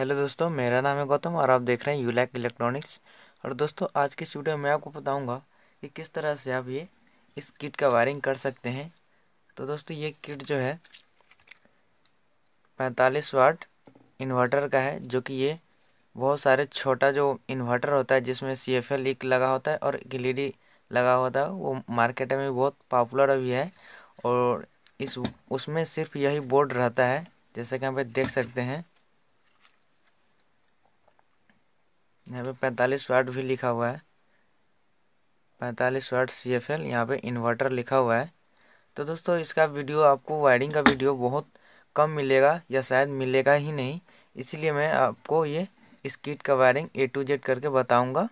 hello दोस्तों मेरा नाम है गौतम और आप देख रहे हैं यूलैक इलेक्ट्रॉनिक्स और दोस्तों आज के इस वीडियो में आपको बताऊंगा कि किस तरह से आप ये इस किट का वायरिंग कर सकते हैं तो दोस्तों ये किट जो है 45 वाट इन्वर्टर का है जो कि ये बहुत सारे छोटा जो इन्वर्टर होता है जिसमें सी एफ एल एक लगा होता है और एक एल ई डी लगा होता है वो मार्केट में बहुत पॉपुलर अभी है और इस उसमें सिर्फ यही बोर्ड रहता है जैसे कि आप देख सकते हैं यहाँ पे पैंतालीस वाट भी लिखा हुआ है पैंतालीस वाट सी एफ एल यहाँ पर इन्वर्टर लिखा हुआ है तो दोस्तों इसका वीडियो आपको वायरिंग का वीडियो बहुत कम मिलेगा या शायद मिलेगा ही नहीं इसलिए मैं आपको ये इस किट का वायरिंग ए टू जेड करके बताऊंगा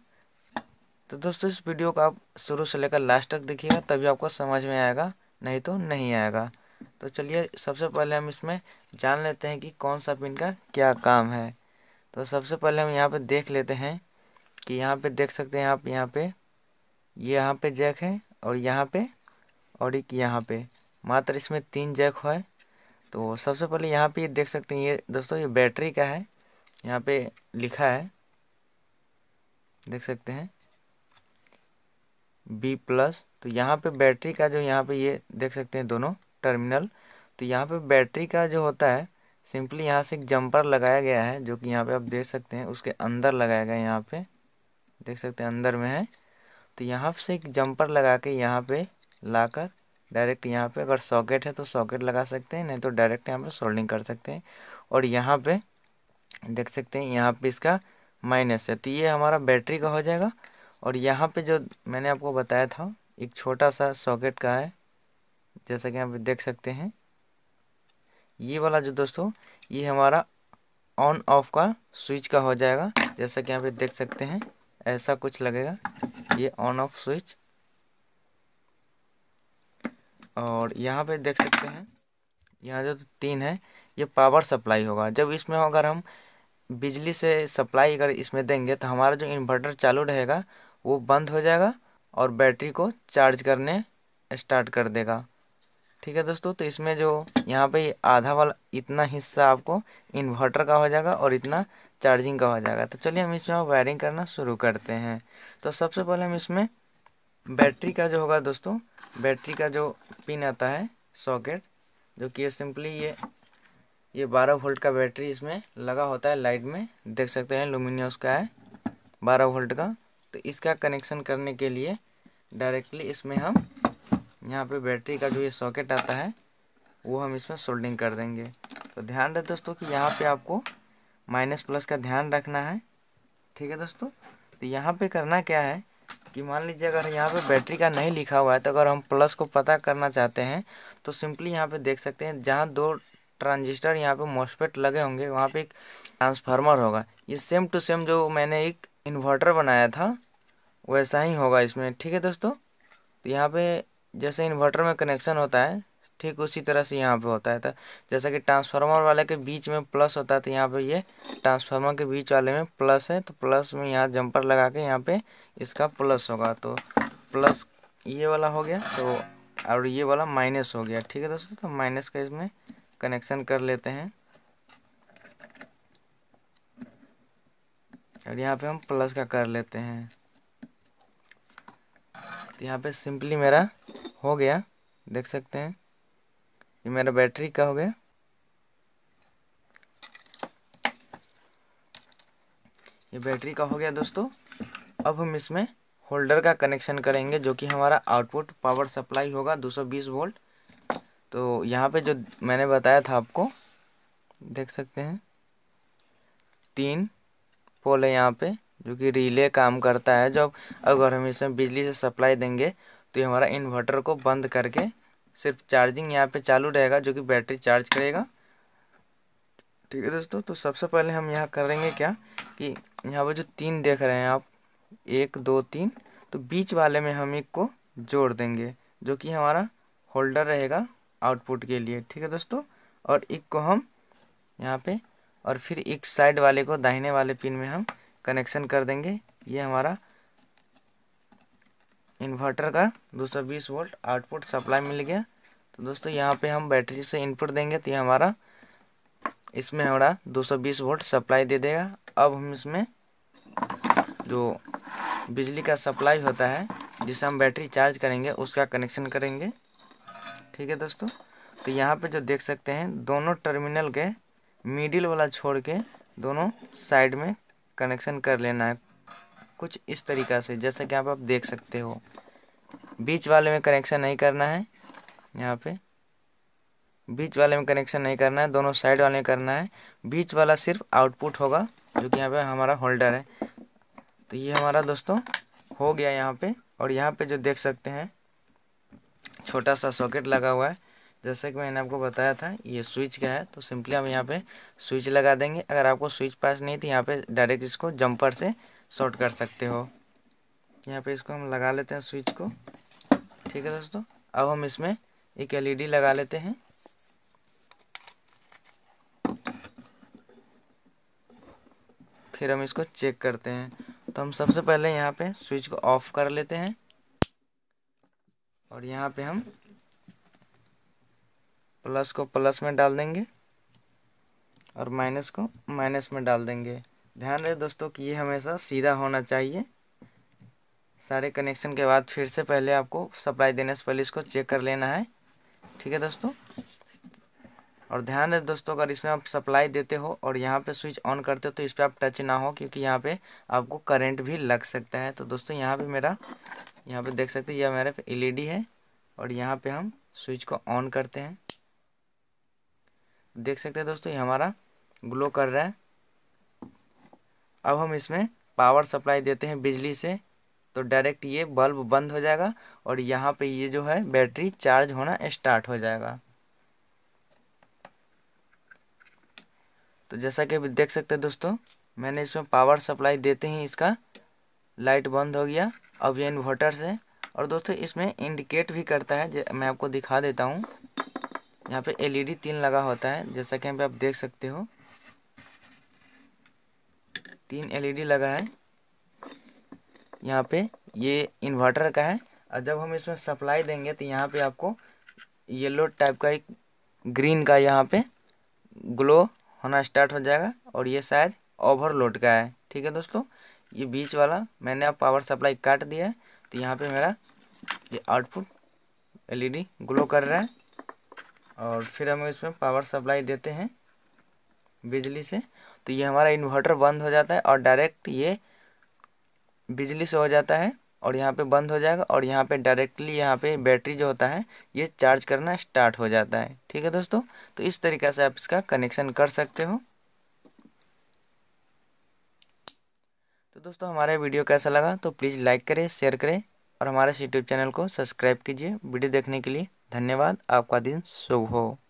तो दोस्तों इस वीडियो को आप शुरू से लेकर लास्ट तक देखिएगा तभी आपको समझ में आएगा नहीं तो नहीं आएगा तो चलिए सबसे पहले हम इसमें जान लेते हैं कि कौन सा पिन का क्या काम है तो सबसे पहले हम यहाँ पे देख लेते हैं कि यहाँ पे देख सकते हैं आप यहाँ पे ये यहाँ पे जैक है और यहाँ पे और एक यहाँ पे मात्र इसमें तीन जैक है तो सबसे पहले यहाँ पे ये देख सकते हैं ये दोस्तों ये बैटरी का है यहाँ पे लिखा है देख सकते हैं बी प्लस तो यहाँ पे बैटरी का जो यहाँ पे ये देख सकते हैं दोनों टर्मिनल तो यहाँ पे बैटरी का जो होता है सिंपली यहाँ से एक जंपर लगाया गया है जो कि यहाँ पे आप देख सकते हैं उसके अंदर लगाया गया है यहाँ पे देख सकते हैं अंदर में है तो यहाँ से एक जंपर लगा के यहाँ पे लाकर डायरेक्ट यहाँ पे अगर सॉकेट है तो सॉकेट लगा सकते हैं नहीं तो डायरेक्ट यहाँ पे सोल्डिंग कर सकते हैं और यहाँ पे देख सकते हैं यहाँ पे इसका माइनस है तो ये हमारा बैटरी का हो जाएगा और यहाँ पे जो मैंने आपको बताया था एक छोटा सा सॉकेट का है जैसा कि आप देख सकते हैं ये वाला जो दोस्तों ये हमारा ऑन ऑफ का स्विच का हो जाएगा जैसा कि यहाँ पे देख सकते हैं ऐसा कुछ लगेगा ये ऑन ऑफ स्विच और यहाँ पे देख सकते हैं यहाँ जो तीन है ये पावर सप्लाई होगा जब इसमें अगर हम बिजली से सप्लाई अगर इसमें देंगे तो हमारा जो इन्वर्टर चालू रहेगा वो बंद हो जाएगा और बैटरी को चार्ज करने स्टार्ट कर देगा ठीक है दोस्तों तो इसमें जो यहाँ पे आधा वाला इतना हिस्सा आपको इन्वर्टर का हो जाएगा और इतना चार्जिंग का हो जाएगा तो चलिए हम इसमें वायरिंग करना शुरू करते हैं तो सबसे पहले हम इसमें बैटरी का जो होगा दोस्तों बैटरी का जो पिन आता है सॉकेट जो कि सिंपली ये ये 12 वोल्ट का बैटरी इसमें लगा होता है लाइट में देख सकते हैं लुमिनियस का है 12 वोल्ट का तो इसका कनेक्शन करने के लिए डायरेक्टली इसमें हम यहाँ पे बैटरी का जो ये सॉकेट आता है वो हम इसमें सोल्डिंग कर देंगे तो ध्यान रहे दोस्तों कि यहाँ पे आपको माइनस प्लस का ध्यान रखना है ठीक है दोस्तों तो यहाँ पे करना क्या है कि मान लीजिए अगर यहाँ पे बैटरी का नहीं लिखा हुआ है तो अगर हम प्लस को पता करना चाहते हैं तो सिंपली यहाँ पर देख सकते हैं जहाँ दो ट्रांजिस्टर यहाँ पर मॉसफेट लगे होंगे वहाँ पर एक ट्रांसफार्मर होगा ये सेम टू सेम जो मैंने एक इन्वर्टर बनाया था वैसा ही होगा इसमें ठीक है दोस्तों तो यहाँ पे जैसे इन्वर्टर में कनेक्शन होता है ठीक उसी तरह से यहाँ पे होता है तो जैसा कि ट्रांसफार्मर वाले के बीच में प्लस होता है तो यहाँ पे ये ट्रांसफार्मर के बीच वाले में प्लस है तो प्लस में यहाँ जंपर लगा के यहाँ पे इसका प्लस होगा तो प्लस ये वाला हो गया तो और ये वाला माइनस हो गया ठीक है दोस्तों तो माइनस का इसमें कनेक्शन कर लेते हैं और यहाँ पे हम प्लस का कर लेते हैं तो यहाँ पे सिंपली मेरा हो गया देख सकते हैं ये मेरा बैटरी का हो गया ये बैटरी का हो गया दोस्तों अब हम इसमें होल्डर का कनेक्शन करेंगे जो कि हमारा आउटपुट पावर सप्लाई होगा 220 वोल्ट तो यहाँ पे जो मैंने बताया था आपको देख सकते हैं तीन पोल है यहाँ पे जो कि रिले काम करता है जब अगर हम इसमें बिजली से सप्लाई देंगे तो ये हमारा इन्वर्टर को बंद करके सिर्फ चार्जिंग यहाँ पे चालू रहेगा जो कि बैटरी चार्ज करेगा ठीक है दोस्तों तो सबसे पहले हम यहाँ करेंगे क्या कि यहाँ पर जो तीन देख रहे हैं आप एक दो तीन तो बीच वाले में हम एक को जोड़ देंगे जो कि हमारा होल्डर रहेगा आउटपुट के लिए ठीक है दोस्तों और एक को हम यहाँ पे और फिर एक साइड वाले को दाहिने वाले पिन में हम कनेक्शन कर देंगे ये हमारा इन्वर्टर का 220 वोल्ट आउटपुट सप्लाई मिल गया तो दोस्तों यहाँ पे हम बैटरी से इनपुट देंगे तो ये हमारा इसमें हमारा 220 वोल्ट सप्लाई दे देगा अब हम इसमें जो बिजली का सप्लाई होता है जिसे हम बैटरी चार्ज करेंगे उसका कनेक्शन करेंगे ठीक है दोस्तों तो यहाँ पे जो देख सकते हैं दोनों टर्मिनल के मिडिल वाला छोड़ के दोनों साइड में कनेक्शन कर लेना है कुछ इस तरीक़ा से जैसा कि आप आप देख सकते हो बीच वाले में कनेक्शन नहीं करना है यहाँ पे बीच वाले में कनेक्शन नहीं करना है दोनों साइड वाले करना है बीच वाला सिर्फ आउटपुट होगा जो कि यहाँ पे हमारा होल्डर है तो ये हमारा दोस्तों हो गया यहाँ पे और यहाँ पे जो देख सकते हैं छोटा सा सॉकेट लगा हुआ है जैसे कि मैंने आपको बताया था ये स्विच का है तो सिंपली हम यहाँ पे स्विच लगा देंगे अगर आपको स्विच पास नहीं तो यहाँ पे डायरेक्ट इसको जंपर से शॉर्ट कर सकते हो यहाँ पे इसको हम लगा लेते हैं स्विच को ठीक है दोस्तों अब हम इसमें एक एलईडी e लगा लेते हैं फिर हम इसको चेक करते हैं तो हम सबसे पहले यहाँ पे स्विच को ऑफ कर लेते हैं और यहाँ पे हम प्लस को प्लस में डाल देंगे और माइनस को माइनस में डाल देंगे ध्यान रहे दोस्तों कि ये हमेशा सीधा होना चाहिए सारे कनेक्शन के बाद फिर से पहले आपको सप्लाई देने से पहले इसको चेक कर लेना है ठीक है दोस्तों और ध्यान रहे दोस्तों अगर इसमें आप सप्लाई देते हो और यहाँ पे स्विच ऑन करते हो तो इस पर आप टच ना हो क्योंकि यहाँ पे आपको करंट भी लग सकता है तो दोस्तों यहाँ पे मेरा यहाँ पे देख सकते हैं यह मेरे एल ई है और यहाँ पे हम स्विच को ऑन करते हैं देख सकते हैं दोस्तों ये हमारा ग्लो कर रहा है अब हम इसमें पावर सप्लाई देते हैं बिजली से तो डायरेक्ट ये बल्ब बंद हो जाएगा और यहाँ पे ये जो है बैटरी चार्ज होना स्टार्ट हो जाएगा तो जैसा कि अभी देख सकते हैं दोस्तों मैंने इसमें पावर सप्लाई देते ही इसका लाइट बंद हो गया अब ये इन्वर्टर से और दोस्तों इसमें इंडिकेट भी करता है मैं आपको दिखा देता हूँ यहाँ पे एलईडी तीन लगा होता है जैसा कि यहाँ पे आप देख सकते हो तीन एलईडी लगा है यहाँ पे ये इन्वर्टर का है और जब हम इसमें सप्लाई देंगे तो यहाँ पे आपको येलो टाइप का एक ग्रीन का यहाँ पे ग्लो होना स्टार्ट हो जाएगा और ये शायद ओवरलोड का है ठीक है दोस्तों ये बीच वाला मैंने अब पावर सप्लाई काट दिया है तो यहाँ पे मेरा ये आउटपुट एलईडी ग्लो कर रहा है और फिर हम इसमें पावर सप्लाई देते हैं बिजली से तो ये हमारा इन्वर्टर बंद हो जाता है और डायरेक्ट ये बिजली से हो जाता है और यहाँ पे बंद हो जाएगा और यहाँ पे डायरेक्टली यहाँ पे बैटरी जो होता है ये चार्ज करना स्टार्ट हो जाता है ठीक है दोस्तों तो इस तरीके से आप इसका कनेक्शन कर सकते हो तो दोस्तों हमारा वीडियो कैसा लगा तो प्लीज़ लाइक करें शेयर करें और हमारे यूट्यूब चैनल को सब्सक्राइब कीजिए वीडियो देखने के लिए धन्यवाद आपका दिन शुभ हो